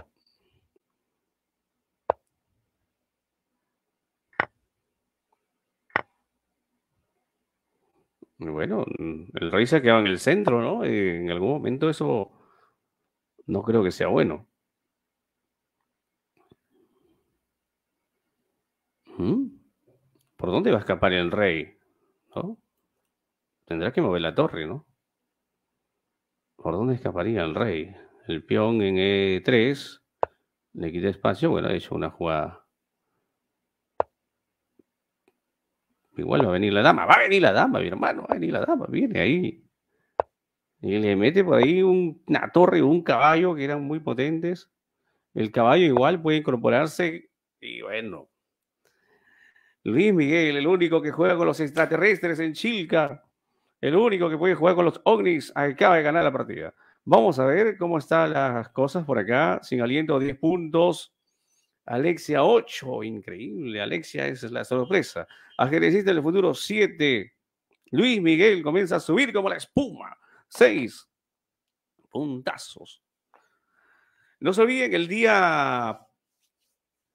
[SPEAKER 1] Bueno, mm, el rey se ha quedado en el centro, ¿no? Eh, en algún momento eso no creo que sea bueno. ¿Mm? ¿Por dónde va a escapar el rey? Tendrá que mover la torre, ¿no? ¿Por dónde escaparía el rey? El peón en E3 le quita espacio, bueno, ha hecho una jugada Igual va a venir la dama, va a venir la dama, mi hermano, va a venir la dama, viene ahí. Y le mete por ahí una torre un caballo que eran muy potentes. El caballo igual puede incorporarse y bueno. Luis Miguel, el único que juega con los extraterrestres en Chilca, el único que puede jugar con los ovnis, acaba de ganar la partida. Vamos a ver cómo están las cosas por acá. Sin aliento, 10 puntos. Alexia 8, increíble. Alexia, esa es la sorpresa. Ajedrecista del futuro 7. Luis Miguel comienza a subir como la espuma. 6. Puntazos. No se olviden que el día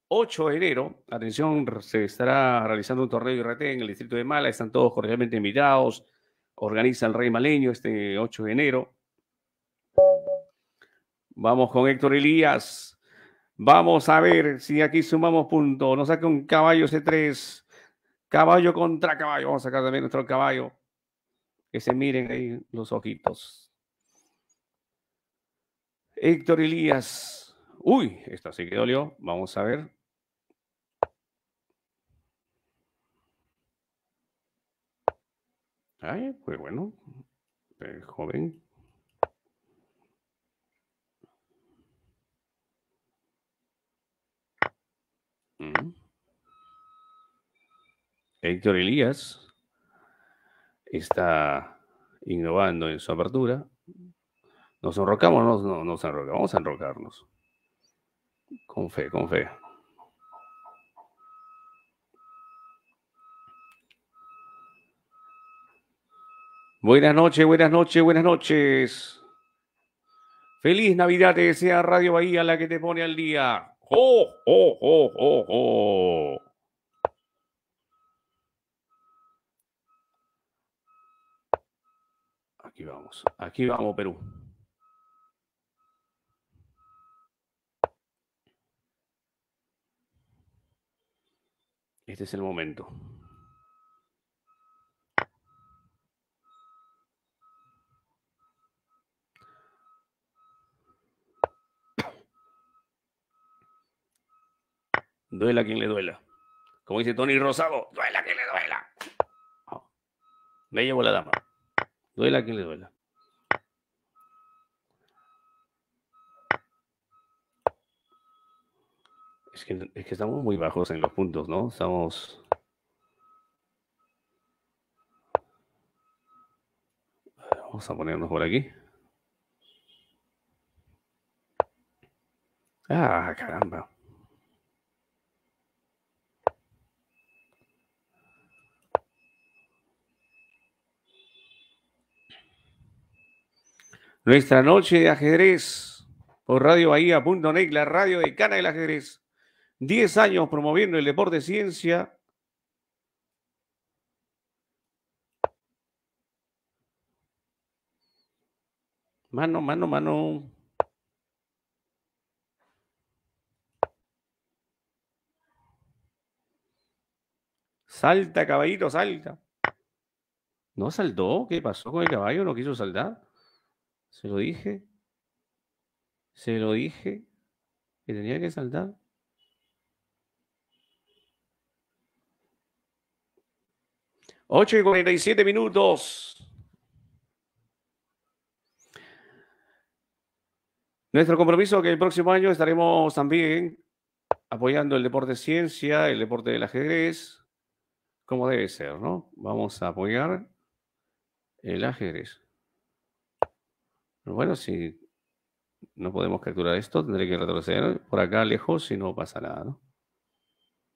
[SPEAKER 1] 8 de enero, atención, se estará realizando un torneo IRT en el distrito de Mala. Están todos cordialmente invitados. Organiza el Rey Maleño este 8 de enero. Vamos con Héctor Elías. Vamos a ver si aquí sumamos punto. Nos saca un caballo C3. Caballo contra caballo. Vamos a sacar también nuestro caballo. Que se miren ahí los ojitos. Héctor Elías. Uy, esto sí que dolió. Vamos a ver. Ay, pues bueno, El pues, joven. Héctor Elías está innovando en su apertura. Nos enrocamos, no, no nos enrocamos, vamos a enrocarnos. Con fe, con fe. Buenas noches, buenas noches, buenas noches. Feliz Navidad te desea Radio Bahía, la que te pone al día. ¡Oh, oh, oh, oh, oh! vamos. Aquí vamos, Perú. Este es el momento. Duela quien le duela. Como dice Tony Rosado, duela quien le duela. Me ah. llevo la dama. Duela a le duela. Es que, es que estamos muy bajos en los puntos, ¿no? Estamos... Vamos a ponernos por aquí. Ah, caramba. Nuestra noche de ajedrez por Radio Bahía.net, la radio de Cana del Ajedrez. Diez años promoviendo el deporte ciencia. Mano, mano, mano. Salta, caballito, salta. ¿No saltó? ¿Qué pasó con el caballo? ¿No quiso saltar? Se lo dije. Se lo dije que tenía que saltar. Ocho y cuarenta y siete minutos. Nuestro compromiso que el próximo año estaremos también apoyando el deporte ciencia, el deporte del ajedrez, como debe ser, ¿no? Vamos a apoyar el ajedrez bueno, si no podemos capturar esto, tendré que retroceder por acá lejos y no pasa nada, ¿no?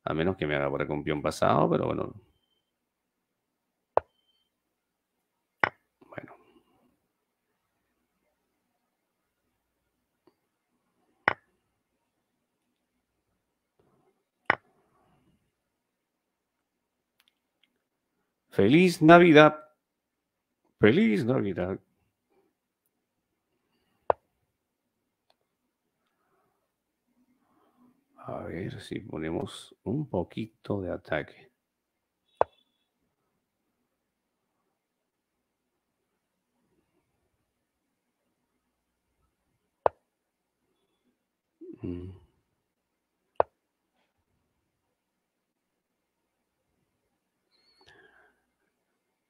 [SPEAKER 1] A menos que me haga por acá un pasado, pero bueno. Bueno. Feliz Navidad. Feliz Navidad. A ver si ponemos un poquito de ataque. Mm.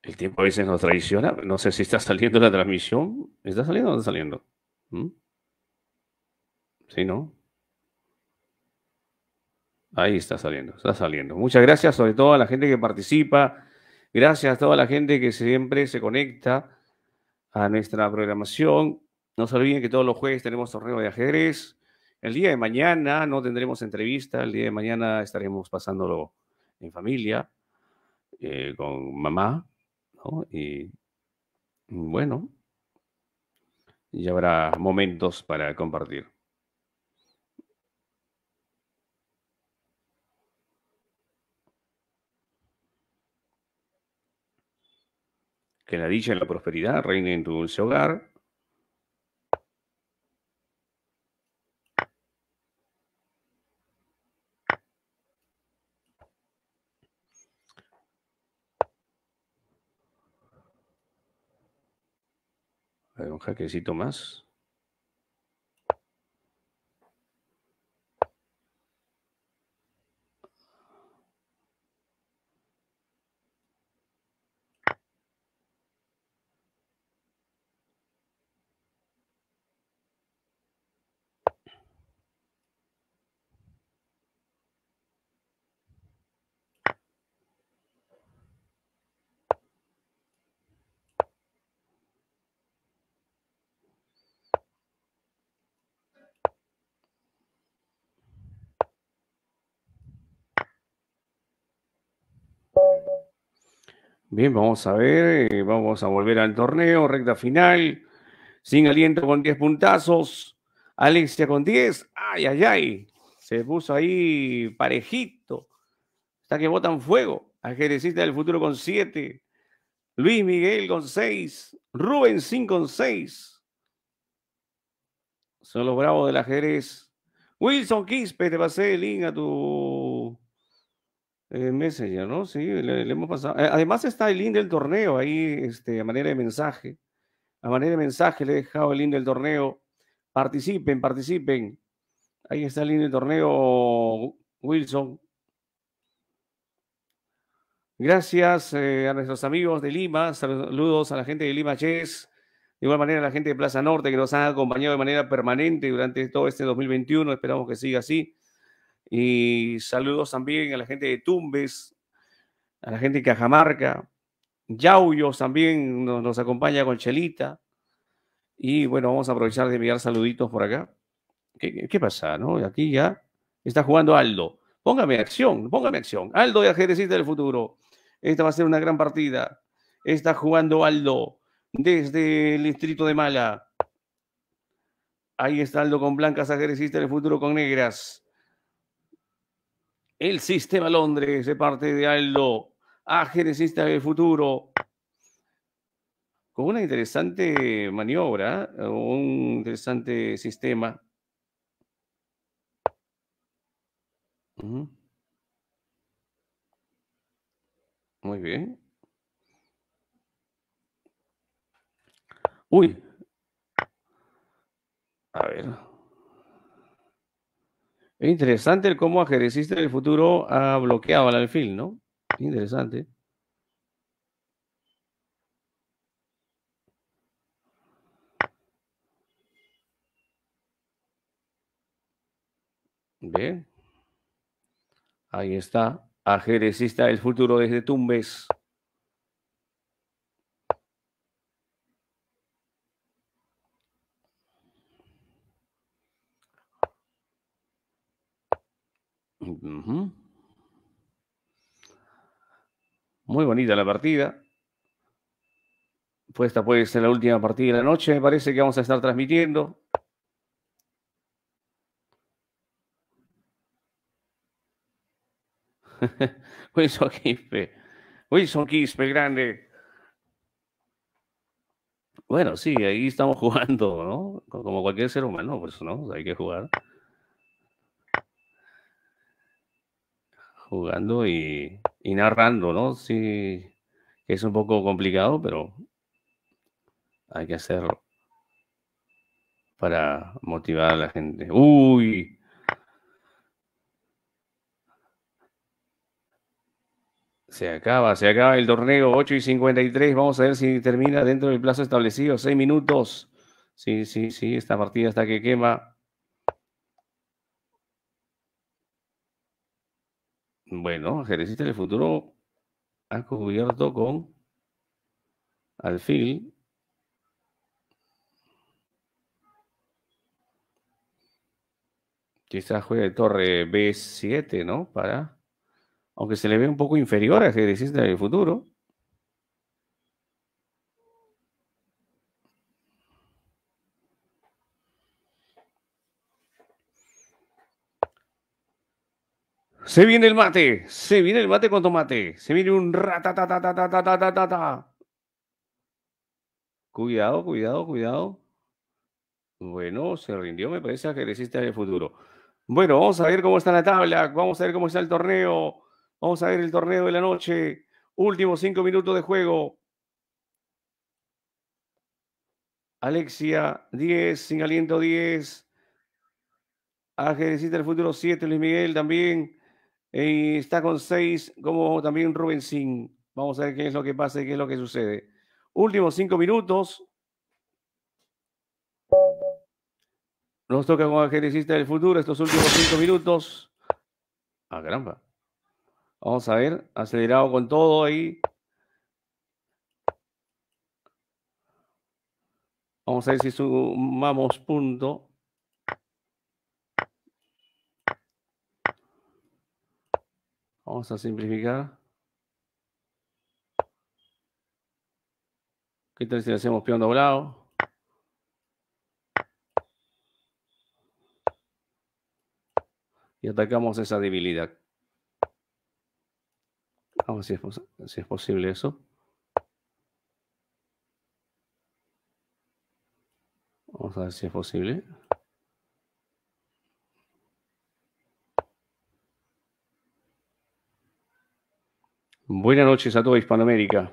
[SPEAKER 1] El tiempo a veces nos traiciona. No sé si está saliendo la transmisión. ¿Está saliendo o no está saliendo? ¿Mm? Sí, ¿no? Ahí está saliendo, está saliendo. Muchas gracias sobre todo a la gente que participa. Gracias a toda la gente que siempre se conecta a nuestra programación. No se olviden que todos los jueves tenemos torneo de ajedrez. El día de mañana no tendremos entrevista. El día de mañana estaremos pasándolo en familia, eh, con mamá. Y bueno, ya habrá momentos para compartir. Que la dicha y la prosperidad reine en tu dulce hogar. un jaquecito más. Bien, vamos a ver, eh, vamos a volver al torneo, recta final. Sin aliento con 10 puntazos. Alexia con 10. Ay, ay, ay. Se puso ahí parejito. Hasta que botan fuego. Ajerecita del futuro con 7. Luis Miguel con 6. Rubén 5 con 6. Son los bravos del ajedrez. Wilson Quispe, te pasé el link a tu eh, Messenger, ¿no? Sí, le, hemos pasado. Eh, además está el link del torneo ahí, este, a manera de mensaje. A manera de mensaje le he dejado el link del torneo. Participen, participen. Ahí está el link del torneo, Wilson. Gracias eh, a nuestros amigos de Lima. Saludos a la gente de Lima Chess. De igual manera a la gente de Plaza Norte que nos ha acompañado de manera permanente durante todo este 2021. Esperamos que siga así. Y saludos también a la gente de Tumbes, a la gente de Cajamarca. Yauyos también nos, acompaña con Chelita. Y bueno, vamos a aprovechar de enviar saluditos por acá. ¿Qué, pasa, no? Aquí ya está jugando Aldo. Póngame acción, póngame acción. Aldo de Ajedrecista del Futuro. Esta va a ser una gran partida. Está jugando Aldo desde el distrito de Mala. Ahí está Aldo con blancas, ajedrecista del futuro con negras. El sistema Londres de parte de Aldo, ajedrecista del futuro. Con una interesante maniobra, un interesante sistema. Muy bien. Uy. A ver interesante el cómo ajerecista del futuro ha bloqueado al alfil, ¿no? Interesante. Bien. Ahí está. Ajedrecista del futuro desde Tumbes. Muy bonita la partida. Pues esta puede ser la última partida de la noche, me parece que vamos a estar transmitiendo. [laughs] Wilson Quispe. Wilson Quispe, grande. Bueno, sí, ahí estamos [laughs] jugando, ¿no? Como cualquier ser humano, pues, ¿no? hay que jugar. jugando y, narrando, ¿no? Sí, es un poco complicado, pero hay que hacerlo para motivar a la gente. Uy. Se acaba, se acaba el torneo, 8 y 53. Vamos a ver si termina dentro del plazo establecido, 6 minutos. Sí, sí, sí, esta partida está que quema. Bueno, Jerezista del futuro ha cubierto con alfil. Quizás juega de torre B7, ¿no? Para. Aunque se le ve un poco inferior a Jerezista del futuro. Se viene el mate, se viene el mate con tomate, se viene un ratatatatatatatata. Cuidado, cuidado, cuidado. Bueno, se rindió, me parece que resiste del el futuro. Bueno, vamos a ver cómo está la tabla, vamos a ver cómo está el torneo, vamos a ver el torneo de la noche. Últimos cinco minutos de juego. Alexia, 10, sin aliento 10. Ajedrecista el futuro 7, Luis Miguel también. Eh, está con seis, como también Rubén sin Vamos a ver qué es lo que pasa y qué es lo que sucede. Últimos cinco minutos. Nos toca con el del futuro estos últimos cinco minutos. Ah, caramba. Vamos a ver, acelerado con todo ahí. Vamos a ver si sumamos punto. Vamos a simplificar. ¿Qué tal si le hacemos peón doblado? Y atacamos esa debilidad. Vamos a ver si es, si es posible eso. Vamos a ver si es posible. Buenas noches a toda Hispanoamérica.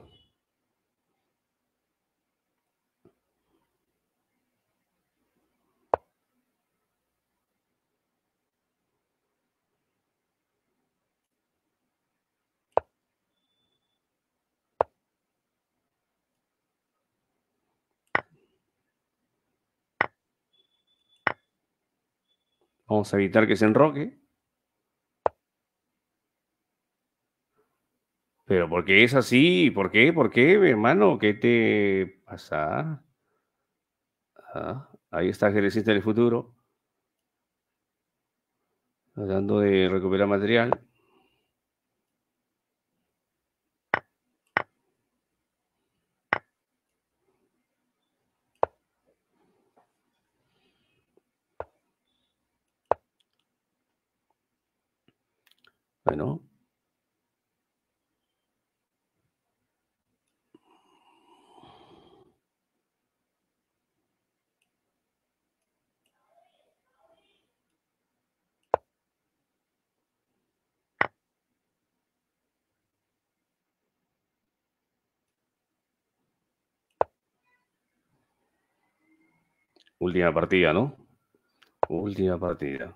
[SPEAKER 1] Vamos a evitar que se enroque. Pero ¿por qué es así? ¿Por qué? ¿Por qué, hermano? ¿Qué te pasa? Ah, ahí está Jerezista del futuro. Hablando de recuperar material. Última partida, ¿no? Última partida.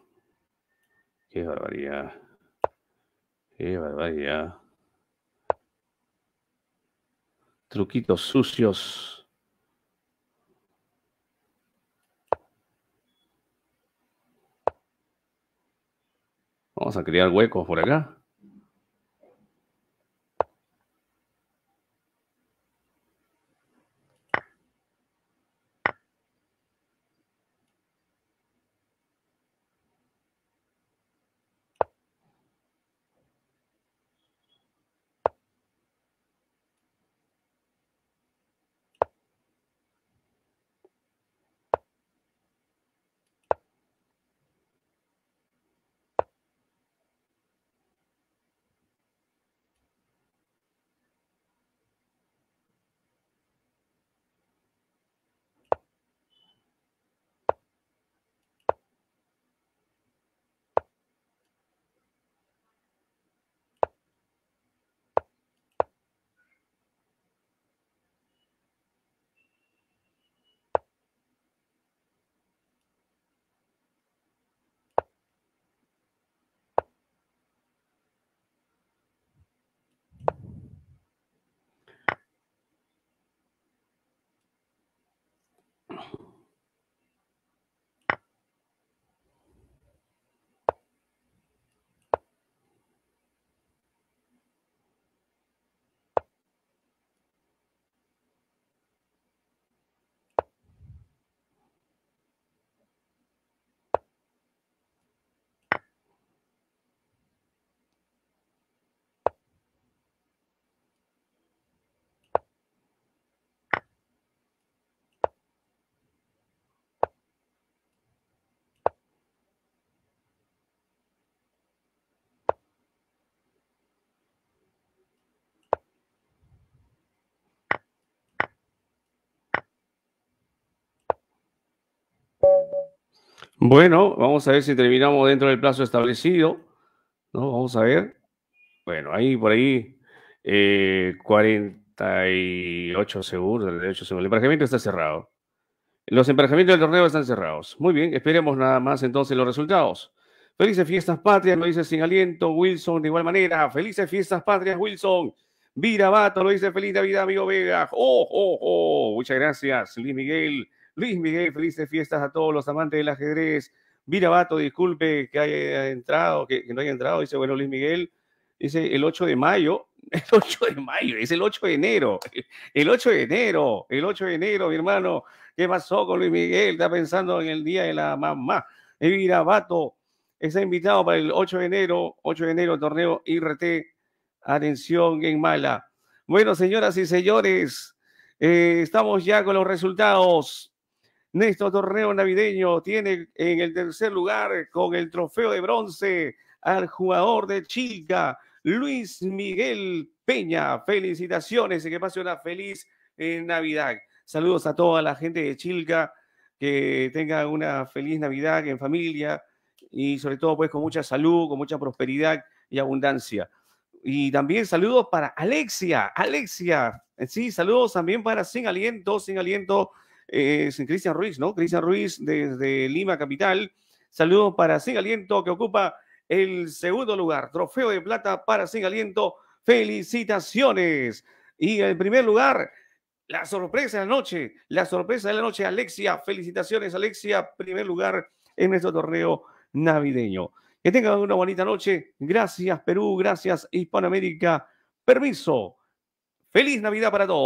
[SPEAKER 1] Qué barbaridad. Qué barbaridad. Truquitos sucios. Vamos a crear huecos por acá. Bueno, vamos a ver si terminamos dentro del plazo establecido. ¿no? Vamos a ver. Bueno, ahí por ahí 48 eh, segundos, 38 segundos. El emparejamiento está cerrado. Los emparejamientos del torneo están cerrados. Muy bien, esperemos nada más entonces los resultados. Felices fiestas patrias, lo dice sin aliento Wilson de igual manera. Felices fiestas patrias, Wilson. Vira vato, lo dice feliz Navidad, amigo Vega. oh, oh. oh. Muchas gracias, Luis Miguel. Luis Miguel, felices fiestas a todos los amantes del ajedrez. Virabato, disculpe que haya entrado, que, no haya entrado, dice, bueno, Luis Miguel, dice el 8 de mayo, [laughs] el 8 de mayo, es el 8 de enero, el 8 de enero, el 8 de enero, mi hermano, ¿qué pasó con Luis Miguel? Está pensando en el día de la mamá. Virabato eh, está invitado para el 8 de enero, 8 de enero, torneo IRT, atención en mala. Bueno, señoras y señores, eh, estamos ya con los resultados Néstor Torneo Navideño tiene en el tercer lugar con el trofeo de bronce al jugador de Chilca, Luis Miguel Peña. Felicitaciones y que pase una feliz eh, Navidad. Saludos a toda la gente de Chilca, que tenga una feliz Navidad en familia y sobre todo pues con mucha salud, con mucha prosperidad y abundancia. Y también saludos para Alexia, Alexia, sí, saludos también para Sin Aliento, Sin Aliento eh, es Cristian Ruiz, ¿no? Cristian Ruiz desde Lima Capital. Saludos para Sin Aliento, que ocupa el segundo lugar. Trofeo de plata para Sin Aliento. Felicitaciones. Y en primer lugar, la sorpresa de la noche. La sorpresa de la noche, Alexia. Felicitaciones, Alexia. Primer lugar en nuestro torneo navideño. Que tengan una bonita noche. Gracias, Perú. Gracias, Hispanoamérica. Permiso. Feliz Navidad para todos.